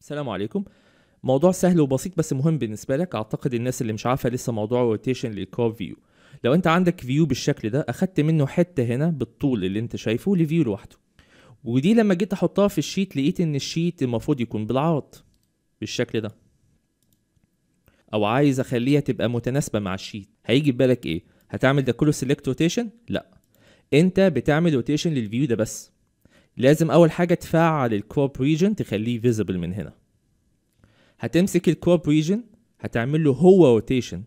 السلام عليكم موضوع سهل وبسيط بس مهم بالنسبه لك اعتقد الناس اللي مش عارفه لسه موضوع الروتيشن للكوب فيو لو انت عندك فيو بالشكل ده اخدت منه حته هنا بالطول اللي انت شايفه لفيو لوحده ودي لما جيت احطها في الشيت لقيت ان الشيت المفروض يكون بالعرض بالشكل ده او عايز اخليها تبقى متناسبه مع الشيت هيجي بالك ايه هتعمل ده كله سيلكت روتيشن لا انت بتعمل روتيشن للفيو ده بس لازم اول حاجه تفعل الكوب ريجن تخليه فيزبل من هنا هتمسك الكوب ريجن هتعمل له هو روتيشن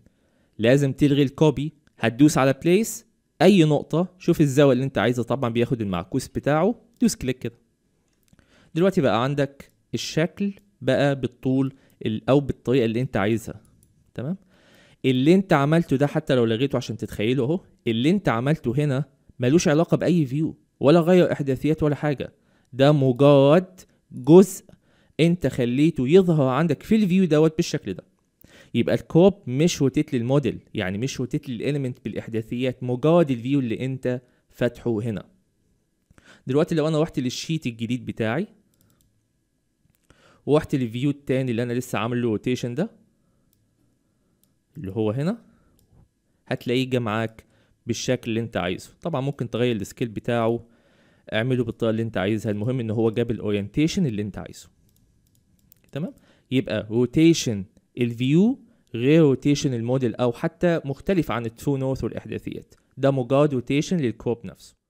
لازم تلغي الكوبي هتدوس على بليس اي نقطه شوف الزاويه اللي انت عايزها طبعا بياخد المعكوس بتاعه دوس كليك كده دلوقتي بقى عندك الشكل بقى بالطول او بالطريقه اللي انت عايزها تمام اللي انت عملته ده حتى لو لغيته عشان تتخيله اهو اللي انت عملته هنا ملوش علاقه باي فيو ولا غير احداثيات ولا حاجه ده مجرد جزء انت خليته يظهر عندك في الفيو دوت بالشكل ده يبقى الكروب مش روتيت للموديل يعني مش روتيت للاليمنت بالاحداثيات مجرد الفيو اللي انت فاتحه هنا دلوقتي لو انا رحت للشيت الجديد بتاعي ورحت للفيو التاني اللي انا لسه عامل له روتيشن ده اللي هو هنا هتلاقيه جه معاك بالشكل اللي انت عايزه طبعا ممكن تغير السكيل بتاعه اعمله بالطريقه اللي انت عايزها المهم ان هو جاب الاورينتيشن اللي انت عايزه تمام يبقى روتيشن الفيو غير روتيشن الموديل او حتى مختلف عن الترو نورث والاحداثيات ده مجرد روتيشن للكروب نفسه